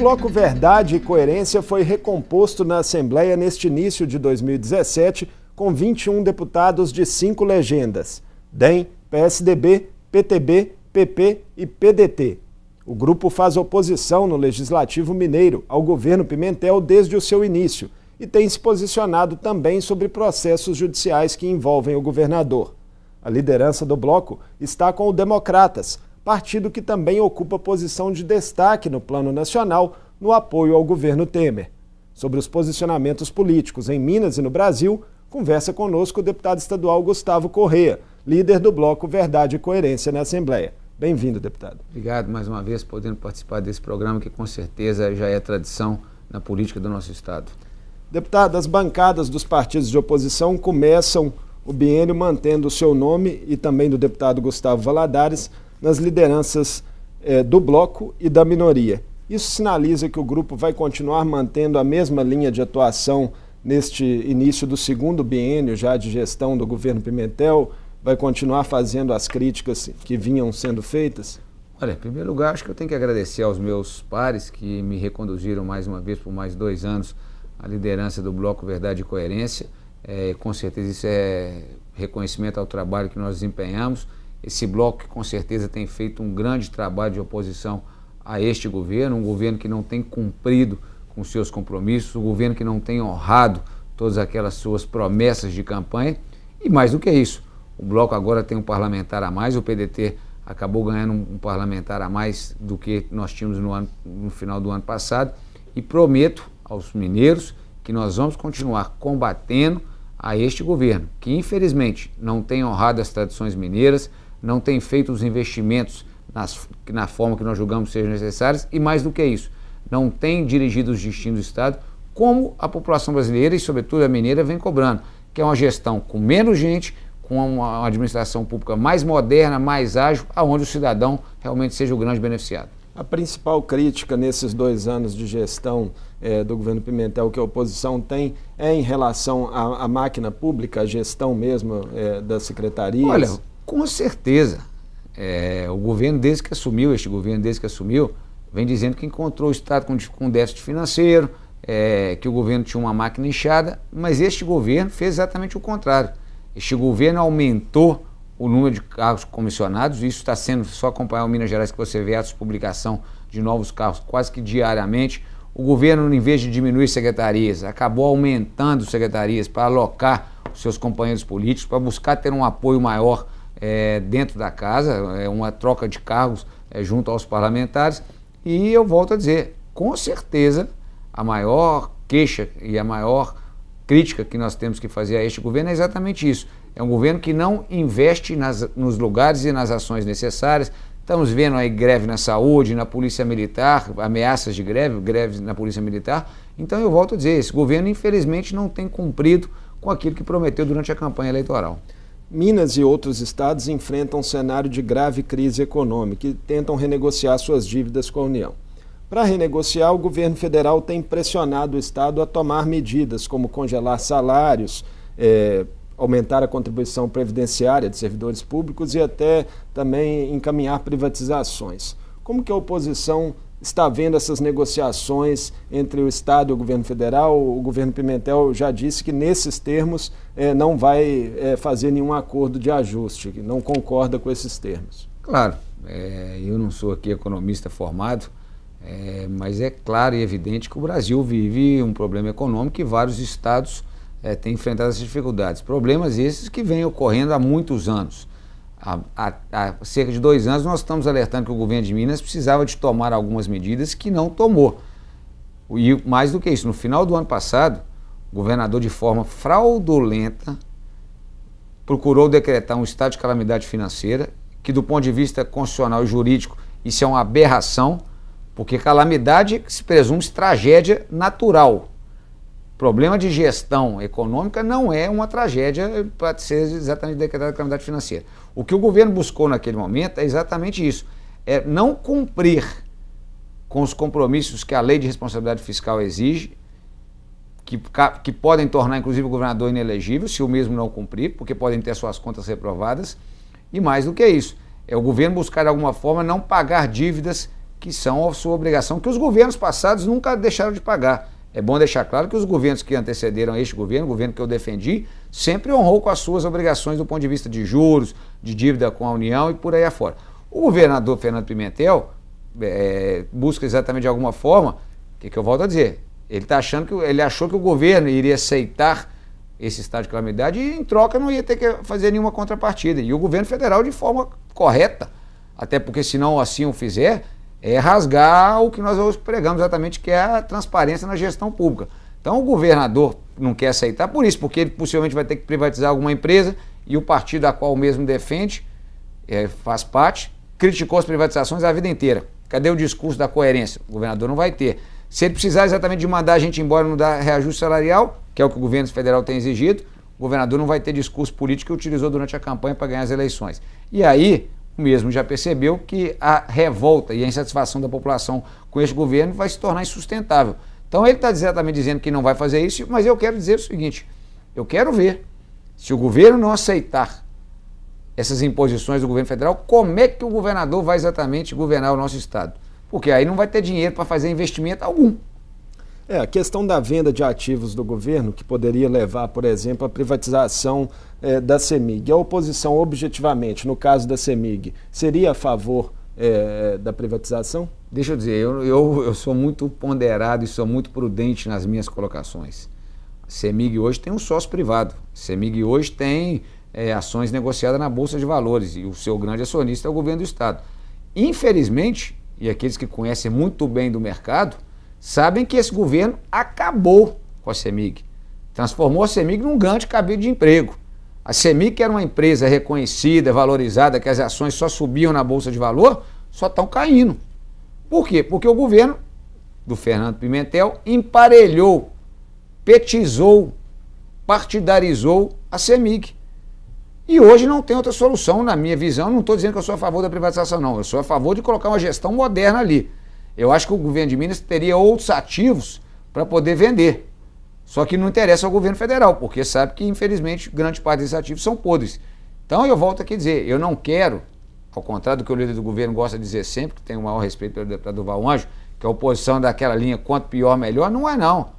bloco Verdade e Coerência foi recomposto na Assembleia neste início de 2017 com 21 deputados de cinco legendas: DEM, PSDB, PTB, PP e PDT. O grupo faz oposição no Legislativo Mineiro ao governo Pimentel desde o seu início e tem se posicionado também sobre processos judiciais que envolvem o governador. A liderança do bloco está com o Democratas, partido que também ocupa posição de destaque no plano nacional no apoio ao governo Temer. Sobre os posicionamentos políticos em Minas e no Brasil, conversa conosco o deputado estadual Gustavo Correia, líder do bloco Verdade e Coerência na Assembleia. Bem-vindo, deputado. Obrigado mais uma vez podendo participar desse programa que com certeza já é tradição na política do nosso estado. Deputado, as bancadas dos partidos de oposição começam o biênio mantendo o seu nome e também do deputado Gustavo Valadares nas lideranças é, do bloco e da minoria. Isso sinaliza que o grupo vai continuar mantendo a mesma linha de atuação neste início do segundo biênio já de gestão do governo Pimentel? Vai continuar fazendo as críticas que vinham sendo feitas? Olha, em primeiro lugar, acho que eu tenho que agradecer aos meus pares que me reconduziram mais uma vez por mais dois anos à liderança do Bloco Verdade e Coerência. É, com certeza isso é reconhecimento ao trabalho que nós desempenhamos. Esse bloco, com certeza, tem feito um grande trabalho de oposição a este governo, um governo que não tem cumprido com seus compromissos, um governo que não tem honrado todas aquelas suas promessas de campanha. E mais do que isso, o bloco agora tem um parlamentar a mais, o PDT acabou ganhando um parlamentar a mais do que nós tínhamos no, ano, no final do ano passado. E prometo aos mineiros que nós vamos continuar combatendo a este governo, que infelizmente não tem honrado as tradições mineiras, não tem feito os investimentos nas, na forma que nós julgamos sejam necessários e, mais do que isso, não tem dirigido os destinos do Estado como a população brasileira e, sobretudo, a mineira vem cobrando, que é uma gestão com menos gente, com uma administração pública mais moderna, mais ágil, aonde o cidadão realmente seja o grande beneficiado. A principal crítica nesses dois anos de gestão é, do governo Pimentel que a oposição tem é em relação à, à máquina pública, a gestão mesmo é, eh, das secretarias? Olha, com certeza. É, o governo desde que assumiu, este governo desde que assumiu, vem dizendo que encontrou o Estado com, com déficit financeiro, é, que o governo tinha uma máquina inchada, mas este governo fez exatamente o contrário. Este governo aumentou o número de carros comissionados, e isso está sendo só acompanhar o Minas Gerais que você vê a publicação de novos carros quase que diariamente. O governo, em vez de diminuir secretarias, acabou aumentando secretarias para alocar os seus companheiros políticos, para buscar ter um apoio maior é, dentro da casa, é uma troca de cargos é, junto aos parlamentares. E eu volto a dizer, com certeza, a maior queixa e a maior crítica que nós temos que fazer a este governo é exatamente isso. É um governo que não investe nas, nos lugares e nas ações necessárias. Estamos vendo aí greve na saúde, na polícia militar, ameaças de greve, greves na polícia militar. Então eu volto a dizer, esse governo infelizmente não tem cumprido com aquilo que prometeu durante a campanha eleitoral. Minas e outros estados enfrentam um cenário de grave crise econômica e tentam renegociar suas dívidas com a União. Para renegociar, o governo federal tem pressionado o estado a tomar medidas como congelar salários, é, aumentar a contribuição previdenciária de servidores públicos e até também encaminhar privatizações. Como que a oposição está vendo essas negociações entre o Estado e o governo federal. O governo Pimentel já disse que, nesses termos, eh, não vai eh, fazer nenhum acordo de ajuste, que não concorda com esses termos. Claro, é, eu não sou aqui economista formado, é, mas é claro e evidente que o Brasil vive um problema econômico e vários estados é, têm enfrentado essas dificuldades. Problemas esses que vêm ocorrendo há muitos anos. Há, há, há, cerca de dois anos, nós estamos alertando que o governo de Minas precisava de tomar algumas medidas que não tomou. E mais do que isso, no final do ano passado, o governador, de forma fraudulenta, procurou decretar um estado de calamidade financeira, que, do ponto de vista constitucional e jurídico, isso é uma aberração, porque calamidade se presume tragédia natural. Problema de gestão econômica não é uma tragédia para ser exatamente decretada calamidade financeira. O que o governo buscou naquele momento é exatamente isso: é não cumprir com os compromissos que a lei de responsabilidade fiscal exige, que, que podem tornar inclusive o governador inelegível se o mesmo não cumprir, porque podem ter suas contas reprovadas. E mais do que isso, é o governo buscar de alguma forma não pagar dívidas que são a sua obrigação, que os governos passados nunca deixaram de pagar. É bom deixar claro que os governos que antecederam este governo, o governo que eu defendi, sempre honrou com as suas obrigações do ponto de vista de juros, de dívida com a União e por aí afora. O governador Fernando Pimentel é, busca exatamente de alguma forma, o que, que eu volto a dizer? Ele tá achando que ele achou que o governo iria aceitar esse estado de calamidade e em troca não ia ter que fazer nenhuma contrapartida. E o governo federal de forma correta, até porque se não assim o fizer, é rasgar o que nós pregamos exatamente, que é a transparência na gestão pública. Então o governador não quer aceitar por isso, porque ele possivelmente vai ter que privatizar alguma empresa e o partido a qual o mesmo defende, é, faz parte, criticou as privatizações a vida inteira. Cadê o discurso da coerência? O governador não vai ter. Se ele precisar exatamente de mandar a gente embora e não dar reajuste salarial, que é o que o governo federal tem exigido, o governador não vai ter discurso político que utilizou durante a campanha para ganhar as eleições. E aí, mesmo já percebeu que a revolta e a insatisfação da população com este governo vai se tornar insustentável. Então ele está exatamente dizendo que não vai fazer isso, mas eu quero dizer o seguinte: eu quero ver se o governo não aceitar essas imposições do governo federal, como é que o governador vai exatamente governar o nosso estado? Porque aí não vai ter dinheiro para fazer investimento algum. É, a questão da venda de ativos do governo, que poderia levar, por exemplo, à privatização é, da CEMIG. A oposição, objetivamente, no caso da CEMIG, seria a favor é, da privatização? Deixa eu dizer, eu, eu, eu sou muito ponderado e sou muito prudente nas minhas colocações. A CEMIG hoje tem um sócio privado. A CEMIG hoje tem é, ações negociadas na Bolsa de Valores e o seu grande acionista é o governo do Estado. Infelizmente, e aqueles que conhecem muito bem do mercado, sabem que esse governo acabou com a CEMIG. Transformou a CEMIG num grande cabide de emprego. A CEMIG, que era uma empresa reconhecida, valorizada, que as ações só subiam na Bolsa de Valor, só estão caindo. Por quê? Porque o governo do Fernando Pimentel emparelhou, petizou, partidarizou a CEMIG. E hoje não tem outra solução, na minha visão. Não estou dizendo que eu sou a favor da privatização, não. Eu sou a favor de colocar uma gestão moderna ali. Eu acho que o governo de Minas teria outros ativos para poder vender. Só que não interessa ao governo federal, porque sabe que, infelizmente, grande parte desses ativos são podres. Então, eu volto aqui a dizer: eu não quero, ao contrário do que o líder do governo gosta de dizer sempre, que tem o maior respeito pelo deputado Val Anjo, que a oposição daquela linha quanto pior, melhor, não é não.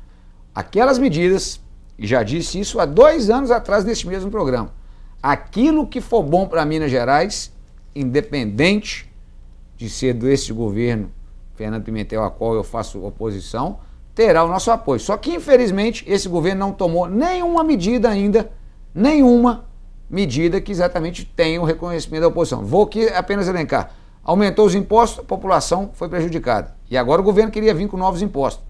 Aquelas medidas, e já disse isso há dois anos atrás neste mesmo programa, aquilo que for bom para Minas Gerais, independente de ser desse governo Fernando Pimentel, a qual eu faço oposição, terá o nosso apoio. Só que, infelizmente, esse governo não tomou nenhuma medida ainda, nenhuma medida que exatamente tenha o reconhecimento da oposição. Vou aqui apenas elencar. Aumentou os impostos, a população foi prejudicada. E agora o governo queria vir com novos impostos.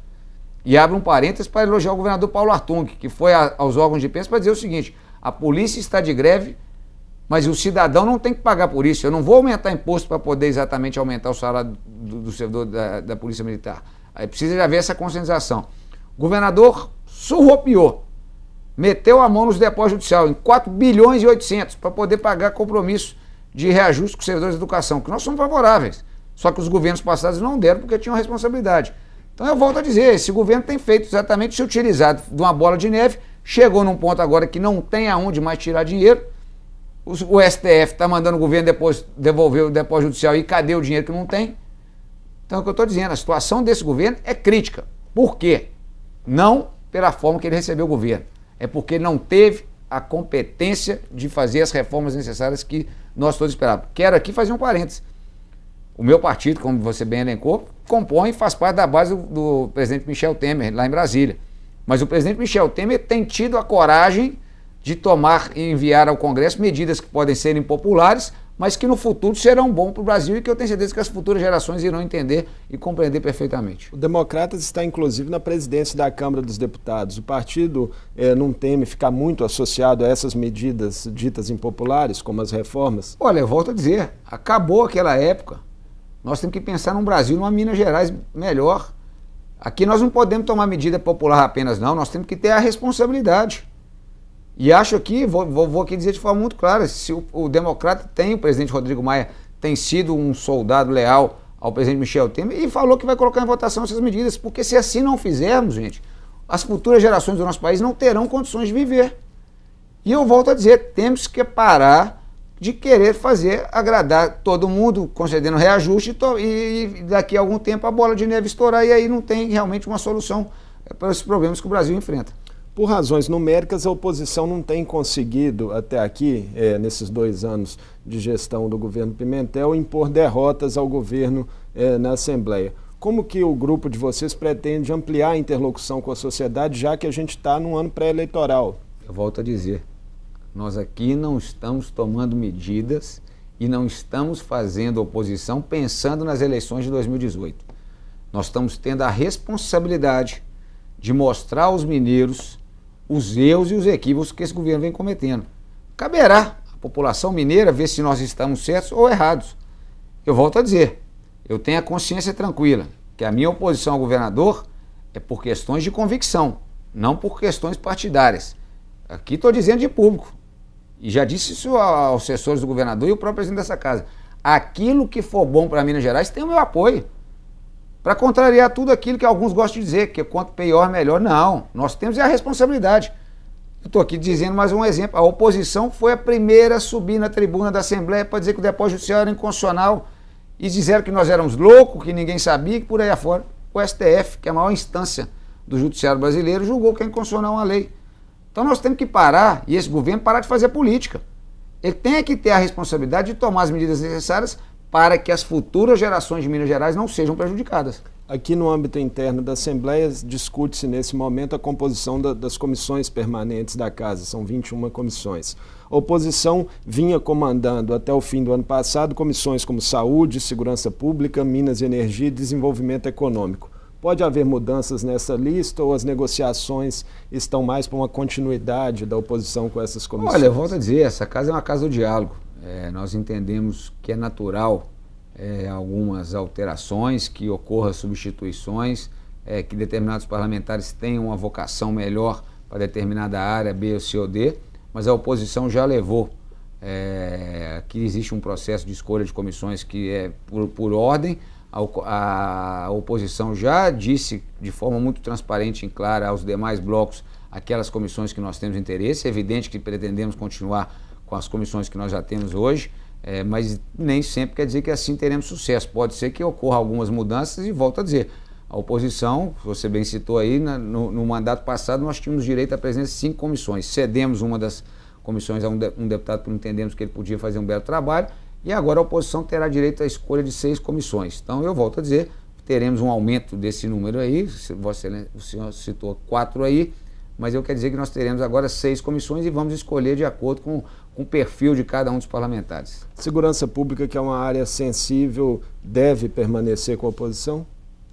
E abre um parênteses para elogiar o governador Paulo Artung, que foi a, aos órgãos de imprensa para dizer o seguinte: a polícia está de greve mas o cidadão não tem que pagar por isso. Eu não vou aumentar imposto para poder exatamente aumentar o salário do, do servidor da, da, Polícia Militar. Aí precisa já haver essa conscientização. O governador surropiou, meteu a mão nos depósitos judiciais em 4 bilhões e 800 para poder pagar compromisso de reajuste com os servidores de educação, que nós somos favoráveis. Só que os governos passados não deram porque tinham responsabilidade. Então eu volto a dizer, esse governo tem feito exatamente se utilizado de uma bola de neve, chegou num ponto agora que não tem aonde mais tirar dinheiro, o STF está mandando o governo depois, devolver o depósito judicial e cadê o dinheiro que não tem? Então é o que eu estou dizendo, a situação desse governo é crítica. Por quê? Não pela forma que ele recebeu o governo. É porque ele não teve a competência de fazer as reformas necessárias que nós todos esperávamos. Quero aqui fazer um parênteses. O meu partido, como você bem elencou, compõe e faz parte da base do, do presidente Michel Temer, lá em Brasília. Mas o presidente Michel Temer tem tido a coragem de tomar e enviar ao Congresso medidas que podem ser impopulares, mas que no futuro serão bom para o Brasil e que eu tenho certeza que as futuras gerações irão entender e compreender perfeitamente. O Democratas está, inclusive, na presidência da Câmara dos Deputados. O partido é, não teme ficar muito associado a essas medidas ditas impopulares, como as reformas? Olha, eu volto a dizer, acabou aquela época. Nós temos que pensar num Brasil, numa Minas Gerais melhor. Aqui nós não podemos tomar medida popular apenas, não. Nós temos que ter a responsabilidade. E acho aqui, vou, vou, aqui dizer de forma muito clara, se o, o democrata tem, o presidente Rodrigo Maia tem sido um soldado leal ao presidente Michel Temer e falou que vai colocar em votação essas medidas, porque se assim não fizermos, gente, as futuras gerações do nosso país não terão condições de viver. E eu volto a dizer, temos que parar de querer fazer agradar todo mundo, concedendo reajuste e, e daqui a algum tempo a bola de neve estourar e aí não tem realmente uma solução é, para os problemas que o Brasil enfrenta. Por razões numéricas, a oposição não tem conseguido, até aqui, é, nesses dois anos de gestão do governo Pimentel, impor derrotas ao governo é, na Assembleia. Como que o grupo de vocês pretende ampliar a interlocução com a sociedade, já que a gente está num ano pré-eleitoral? Eu volto a dizer, nós aqui não estamos tomando medidas e não estamos fazendo oposição pensando nas eleições de 2018. Nós estamos tendo a responsabilidade de mostrar aos mineiros os erros e os equívocos que esse governo vem cometendo. Caberá à população mineira ver se nós estamos certos ou errados. Eu volto a dizer, eu tenho a consciência tranquila que a minha oposição ao governador é por questões de convicção, não por questões partidárias. Aqui estou dizendo de público. E já disse isso aos assessores do governador e o próprio presidente dessa casa. Aquilo que for bom para Minas Gerais tem o meu apoio. Para contrariar tudo aquilo que alguns gostam de dizer, que quanto pior, melhor. Não, nós temos é a responsabilidade. Eu estou aqui dizendo mais um exemplo. A oposição foi a primeira a subir na tribuna da Assembleia para dizer que o depósito judicial era inconstitucional e disseram que nós éramos loucos, que ninguém sabia, que por aí afora. O STF, que é a maior instância do judiciário brasileiro, julgou que é inconstitucional uma lei. Então nós temos que parar, e esse governo parar de fazer política. Ele tem que ter a responsabilidade de tomar as medidas necessárias para que as futuras gerações de Minas Gerais não sejam prejudicadas. Aqui no âmbito interno da Assembleia, discute-se nesse momento a composição da, das comissões permanentes da Casa, são 21 comissões. A oposição vinha comandando até o fim do ano passado comissões como Saúde, Segurança Pública, Minas e Energia e Desenvolvimento Econômico. Pode haver mudanças nessa lista ou as negociações estão mais para uma continuidade da oposição com essas comissões? Olha, eu volto a dizer, essa casa é uma casa do diálogo. É, nós entendemos que é natural é, algumas alterações, que ocorram substituições, é, que determinados parlamentares tenham uma vocação melhor para determinada área, B ou C ou D, mas a oposição já levou é, que existe um processo de escolha de comissões que é por, por ordem. A, a oposição já disse de forma muito transparente e clara aos demais blocos aquelas comissões que nós temos interesse. É evidente que pretendemos continuar com as comissões que nós já temos hoje, é, mas nem sempre quer dizer que assim teremos sucesso. Pode ser que ocorra algumas mudanças e volto a dizer. A oposição, você bem citou aí, na, né, no, no, mandato passado nós tínhamos direito à presença de cinco comissões. Cedemos uma das comissões a um, de, um deputado porque entendemos que ele podia fazer um belo trabalho e agora a oposição terá direito à escolha de seis comissões. Então eu volto a dizer, teremos um aumento desse número aí, você, né, o senhor citou quatro aí, mas eu quero dizer que nós teremos agora seis comissões e vamos escolher de acordo com um o perfil de cada um dos parlamentares. Segurança pública, que é uma área sensível, deve permanecer com a oposição?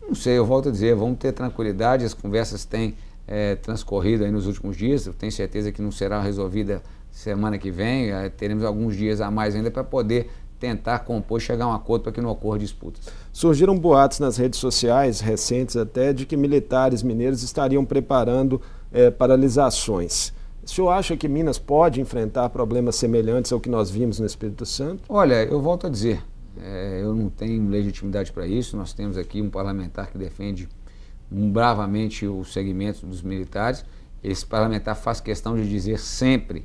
Não sei, eu volto a dizer, vamos ter tranquilidade, as conversas têm é, transcorrido nos últimos dias, eu tenho certeza que não será resolvida semana que vem, eh, teremos alguns dias a mais ainda para poder tentar compor, chegar a um acordo para que não ocorra disputas. Surgiram boatos nas redes sociais, recentes até, de que militares mineiros estariam preparando é, paralisações. O senhor acha que Minas pode enfrentar problemas semelhantes ao que nós vimos no Espírito Santo? Olha, eu volto a dizer, é, eu não tenho legitimidade para isso. Nós temos aqui um parlamentar que defende bravamente o segmento dos militares. Esse parlamentar faz questão de dizer sempre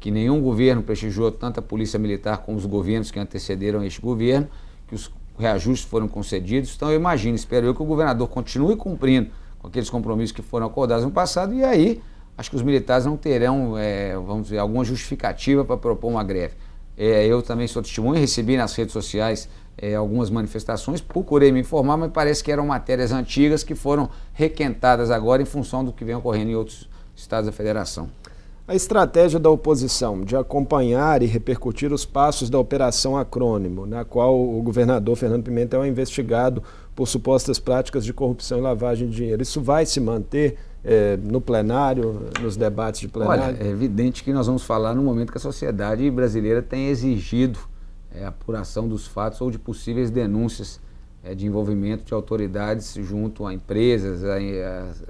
que nenhum governo prestigiou tanto a polícia militar como os governos que antecederam este governo, que os reajustes foram concedidos. Então, eu imagino, espero eu, que o governador continue cumprindo com aqueles compromissos que foram acordados no passado e aí acho que os militares não terão, é, vamos dizer, alguma justificativa para propor uma greve. É, eu também sou testemunha, recebi nas redes sociais é, algumas manifestações, procurei me informar, mas parece que eram matérias antigas que foram requentadas agora em função do que vem ocorrendo em outros estados da federação. A estratégia da oposição de acompanhar e repercutir os passos da Operação Acrônimo, na qual o governador Fernando Pimentel é investigado por supostas práticas de corrupção e lavagem de dinheiro, isso vai se manter? é, no plenário, nos debates de plenário? Olha, é evidente que nós vamos falar no momento que a sociedade brasileira tem exigido é, apuração dos fatos ou de possíveis denúncias é, de envolvimento de autoridades junto a empresas, a,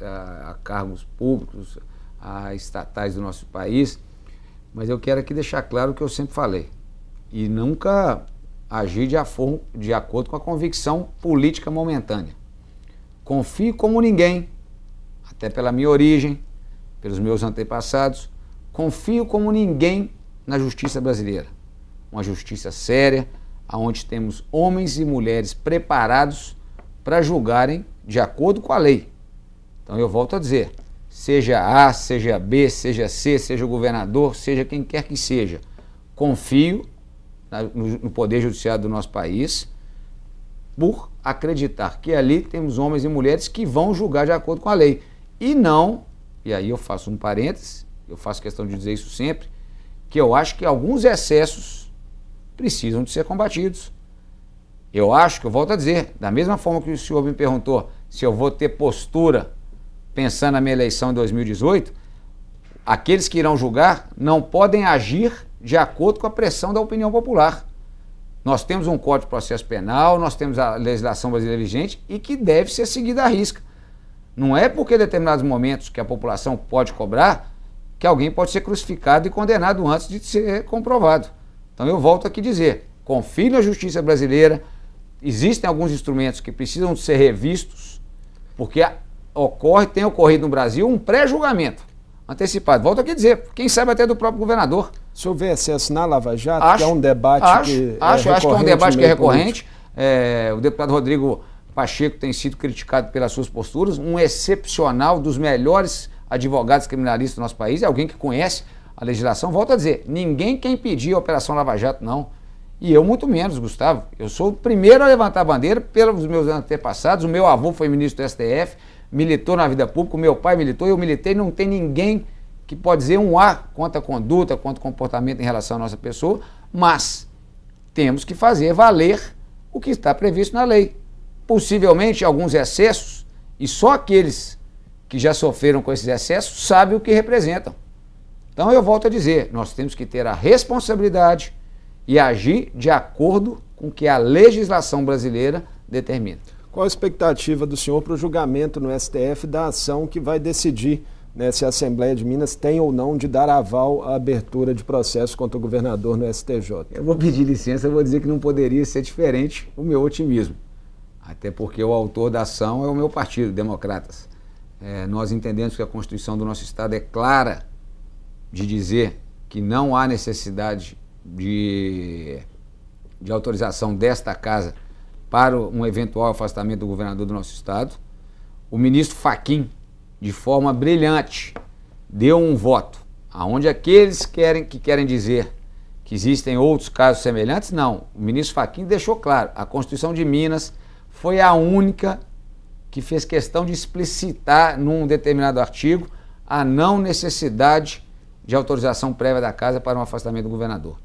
a, a, cargos públicos, a estatais do nosso país. Mas eu quero aqui deixar claro o que eu sempre falei. E nunca agir de, de acordo com a convicção política momentânea. Confio como ninguém até pela minha origem, pelos meus antepassados, confio como ninguém na justiça brasileira. Uma justiça séria, onde temos homens e mulheres preparados para julgarem de acordo com a lei. Então eu volto a dizer: seja A, seja B, seja C, seja o governador, seja quem quer que seja, confio no Poder Judiciário do nosso país por acreditar que ali temos homens e mulheres que vão julgar de acordo com a lei. E não, e aí eu faço um parêntese, eu faço questão de dizer isso sempre, que eu acho que alguns excessos precisam de ser combatidos. Eu acho que, eu volto a dizer, da mesma forma que o senhor me perguntou se eu vou ter postura pensando na minha eleição em 2018, aqueles que irão julgar não podem agir de acordo com a pressão da opinião popular. Nós temos um Código de Processo Penal, nós temos a legislação brasileira vigente e que deve ser seguida à risca. Não é porque em determinados momentos que a população pode cobrar que alguém pode ser crucificado e condenado antes de ser comprovado. Então eu volto aqui a dizer, confie na justiça brasileira, existem alguns instrumentos que precisam ser revistos, porque ocorre, tem ocorrido no Brasil um pré-julgamento antecipado. Volto aqui a dizer, quem sabe até do próprio governador. Se houver acesso na Lava Jato, é é acho, que é um debate acho, que acho, é recorrente. Acho que é um debate que é recorrente. É, o deputado Rodrigo Pacheco tem sido criticado pelas suas posturas, um excepcional dos melhores advogados criminalistas do nosso país, é alguém que conhece a legislação. Volto a dizer, ninguém quer impedir a Operação Lava Jato, não. E eu muito menos, Gustavo. Eu sou o primeiro a levantar a bandeira pelos meus antepassados. O meu avô foi ministro do STF, militou na vida pública, o meu pai militou, eu militei, não tem ninguém que pode dizer um A quanto à conduta, quanto ao comportamento em relação à nossa pessoa, mas temos que fazer valer o que está previsto na lei possivelmente alguns excessos, e só aqueles que já sofreram com esses excessos sabem o que representam. Então eu volto a dizer, nós temos que ter a responsabilidade e agir de acordo com o que a legislação brasileira determina. Qual a expectativa do senhor para o julgamento no STF da ação que vai decidir né, se a Assembleia de Minas tem ou não de dar aval à abertura de processo contra o governador no STJ? Eu vou pedir licença, vou dizer que não poderia ser diferente o meu otimismo. Até porque o autor da ação é o meu partido, Democratas. É, nós entendemos que a Constituição do nosso Estado é clara de dizer que não há necessidade de, de autorização desta casa para um eventual afastamento do governador do nosso Estado. O ministro Faquim, de forma brilhante, deu um voto aonde aqueles querem, que querem dizer que existem outros casos semelhantes, não. O ministro Faquim deixou claro, a Constituição de Minas foi a única que fez questão de explicitar num determinado artigo a não necessidade de autorização prévia da casa para um afastamento do governador.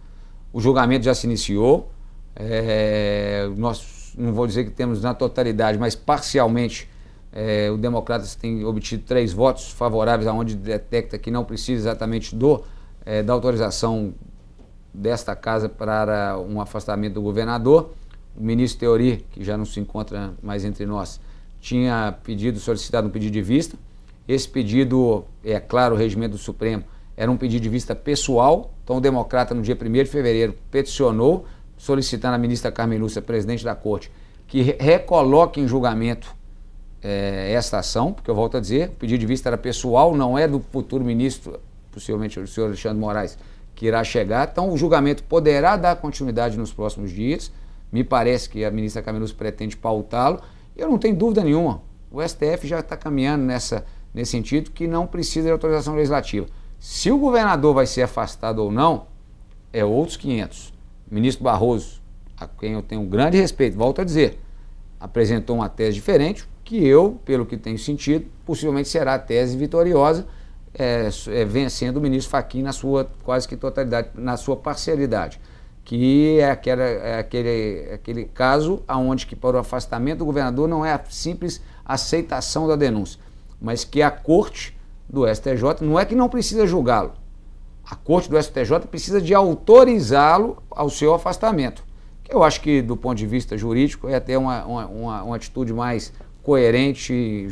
O julgamento já se iniciou, é, nós não vou dizer que temos na totalidade, mas parcialmente é, o Democratas tem obtido três votos favoráveis, aonde detecta que não precisa exatamente do, é, da autorização desta casa para um afastamento do governador o ministro Teori, que já não se encontra mais entre nós, tinha pedido, solicitado um pedido de vista. Esse pedido, é claro, o regimento do Supremo, era um pedido de vista pessoal. Então, o democrata, no dia 1 de fevereiro, peticionou, solicitando à ministra Carmen Lúcia, presidente da corte, que recoloque em julgamento é, esta ação, porque eu volto a dizer, o pedido de vista era pessoal, não é do futuro ministro, possivelmente o senhor Alexandre Moraes, que irá chegar. Então, o julgamento poderá dar continuidade nos próximos dias. Me parece que a ministra Camilo pretende pautá-lo. Eu não tenho dúvida nenhuma. O STF já está caminhando nessa, nesse sentido que não precisa de autorização legislativa. Se o governador vai ser afastado ou não, é outros 500. O ministro Barroso, a quem eu tenho um grande respeito, volto a dizer, apresentou uma tese diferente, que eu, pelo que tenho sentido, possivelmente será a tese vitoriosa, é, é, vencendo o ministro Fachin na sua quase que totalidade, na sua parcialidade que é, é aquele, é aquele, aquele caso aonde que para o afastamento do governador não é a simples aceitação da denúncia, mas que a corte do STJ não é que não precisa julgá-lo. A corte do STJ precisa de autorizá-lo ao seu afastamento. Eu acho que, do ponto de vista jurídico, é até uma, uma, uma atitude mais coerente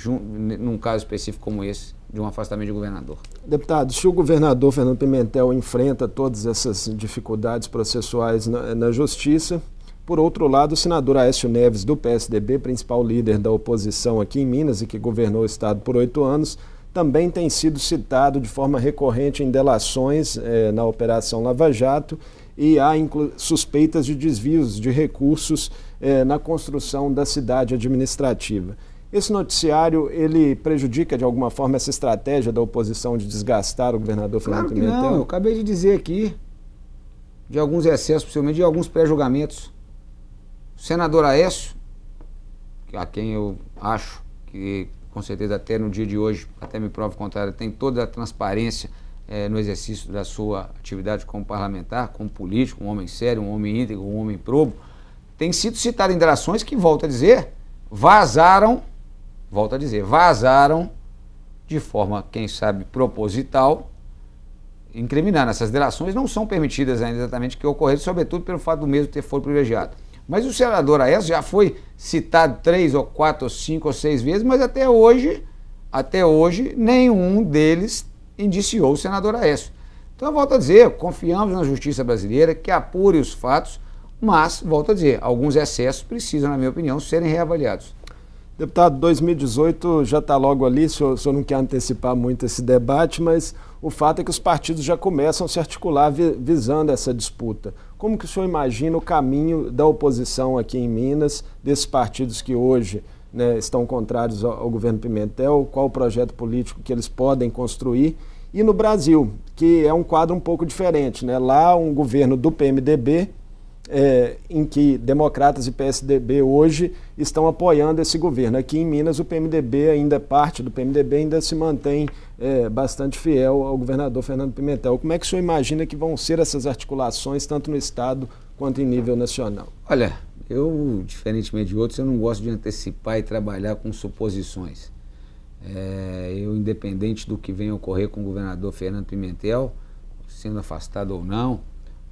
num caso específico como esse, de um afastamento de governador. Deputado, se o governador Fernando Pimentel enfrenta todas essas dificuldades processuais na, na Justiça, por outro lado, o senador Aécio Neves, do PSDB, principal líder da oposição aqui em Minas e que governou o Estado por oito anos, também tem sido citado de forma recorrente em delações eh, na Operação Lava Jato e há suspeitas de desvios de recursos eh, na construção da cidade administrativa. Esse noticiário, ele prejudica de alguma forma essa estratégia da oposição de desgastar o governador Fernando claro Pimentel? Não, eu acabei de dizer aqui de alguns excessos, possivelmente de alguns pré-julgamentos. O senador Aécio, a quem eu acho que com certeza até no dia de hoje, até me prova o contrário, tem toda a transparência é, no exercício da sua atividade como parlamentar, como político, um homem sério, um homem íntegro, um homem probo, tem sido citado em delações que, volto a dizer, vazaram volto a dizer, vazaram de forma, quem sabe, proposital, incriminando. Essas delações não são permitidas ainda exatamente que ocorreram, sobretudo pelo fato do mesmo ter foro privilegiado. Mas o senador Aécio já foi citado três ou quatro ou cinco ou seis vezes, mas até hoje, até hoje, nenhum deles indiciou o senador Aécio. Então, eu volto a dizer, confiamos na justiça brasileira que apure os fatos, mas, volto a dizer, alguns excessos precisam, na minha opinião, serem reavaliados. Deputado, 2018 já está logo ali, o senhor, o senhor, não quer antecipar muito esse debate, mas o fato é que os partidos já começam a se articular vi, visando essa disputa. Como que o senhor imagina o caminho da oposição aqui em Minas, desses partidos que hoje né, estão contrários ao, ao governo Pimentel, qual o projeto político que eles podem construir? E no Brasil, que é um quadro um pouco diferente. Né? Lá, um governo do PMDB é, em que democratas e PSDB hoje estão apoiando esse governo. Aqui em Minas, o PMDB ainda, é parte do PMDB ainda se mantém é, bastante fiel ao governador Fernando Pimentel. Como é que o senhor imagina que vão ser essas articulações, tanto no Estado quanto em nível nacional? Olha, eu, diferentemente de outros, eu não gosto de antecipar e trabalhar com suposições. É, eu, independente do que venha ocorrer com o governador Fernando Pimentel, sendo afastado ou não,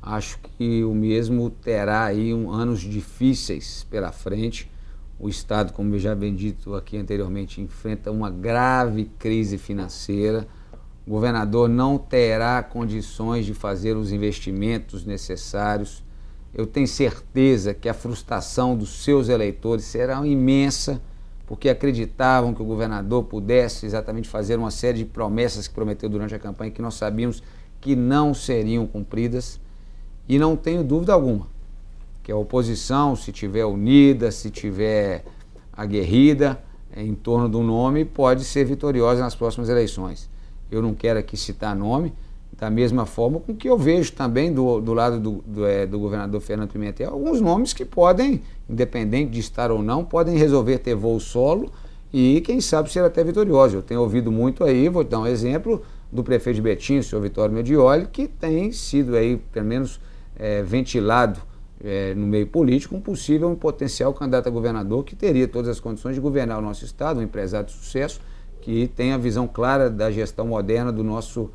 Acho que o mesmo terá aí um, anos difíceis pela frente. O Estado, como eu já bem dito aqui anteriormente, enfrenta uma grave crise financeira. O governador não terá condições de fazer os investimentos necessários. Eu tenho certeza que a frustração dos seus eleitores será imensa, porque acreditavam que o governador pudesse exatamente fazer uma série de promessas que prometeu durante a campanha que nós sabíamos que não seriam cumpridas. E não tenho dúvida alguma que a oposição, se tiver unida, se tiver aguerrida em torno do nome, pode ser vitoriosa nas próximas eleições. Eu não quero aqui citar nome, da mesma forma com que eu vejo também do, do lado do, do, é, do governador Fernando Pimentel alguns nomes que podem, independente de estar ou não, podem resolver ter voo solo e quem sabe ser até vitorioso. Eu tenho ouvido muito aí, vou dar um exemplo do prefeito de Betim, o senhor Vitório Medioli, que tem sido aí, pelo menos é, ventilado é, no meio político um possível, um potencial candidato a governador que teria todas as condições de governar o nosso Estado, um empresário de sucesso, que tem a visão clara da gestão moderna do nosso,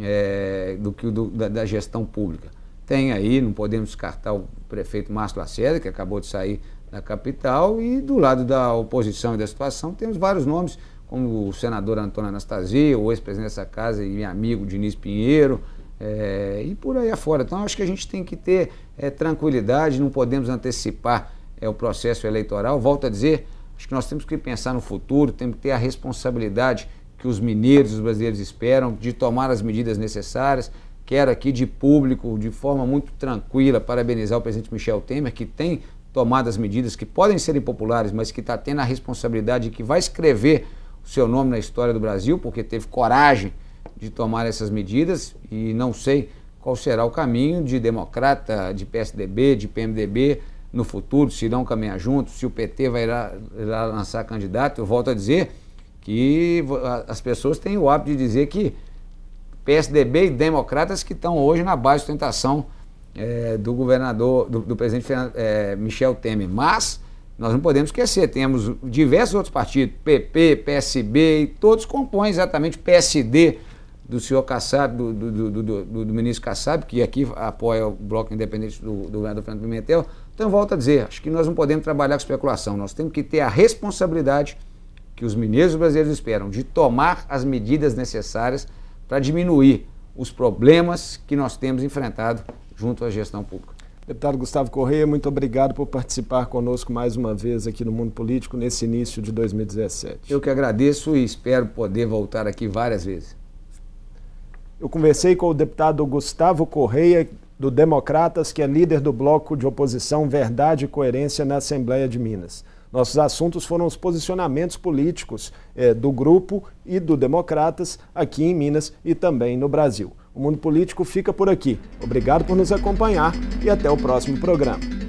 é, do que da, da, gestão pública. Tem aí, não podemos descartar o prefeito Márcio Lacerda, que acabou de sair da capital, e do lado da oposição e da situação temos vários nomes, como o senador Antônio Anastasia, o ex-presidente dessa casa e amigo Diniz Pinheiro, é, e por aí afora. Então, acho que a gente tem que ter é, tranquilidade, não podemos antecipar é, o processo eleitoral. Volto a dizer, acho que nós temos que pensar no futuro, temos que ter a responsabilidade que os mineiros, os brasileiros esperam, de tomar as medidas necessárias. Quero aqui de público, de forma muito tranquila, parabenizar o presidente Michel Temer, que tem tomado as medidas que podem ser impopulares, mas que está tendo a responsabilidade que vai escrever o seu nome na história do Brasil, porque teve coragem de tomar essas medidas e não sei qual será o caminho de democrata, de PSDB, de PMDB no futuro, se irão caminhar juntos, se o PT vai irá, irá lançar candidato. Eu volto a dizer que as pessoas têm o hábito de dizer que PSDB e democratas que estão hoje na base de sustentação é, do governador, do, do presidente é, Michel Temer. Mas nós não podemos esquecer, temos diversos outros partidos, PP, PSB, e todos compõem exatamente PSD do senhor Kassab, do, do, do, do, ministro Kassab, que aqui apoia o Bloco Independente do, do governador Fernando Pimentel. Então, volto a dizer, acho que nós não podemos trabalhar com especulação, nós temos que ter a responsabilidade que os mineiros brasileiros esperam de tomar as medidas necessárias para diminuir os problemas que nós temos enfrentado junto à gestão pública. Deputado Gustavo Correia, muito obrigado por participar conosco mais uma vez aqui no Mundo Político nesse início de 2017. Eu que agradeço e espero poder voltar aqui várias vezes. Eu conversei com o deputado Gustavo Correia, do Democratas, que é líder do bloco de oposição Verdade e Coerência na Assembleia de Minas. Nossos assuntos foram os posicionamentos políticos eh, do grupo e do Democratas aqui em Minas e também no Brasil. O Mundo Político fica por aqui. Obrigado por nos acompanhar e até o próximo programa.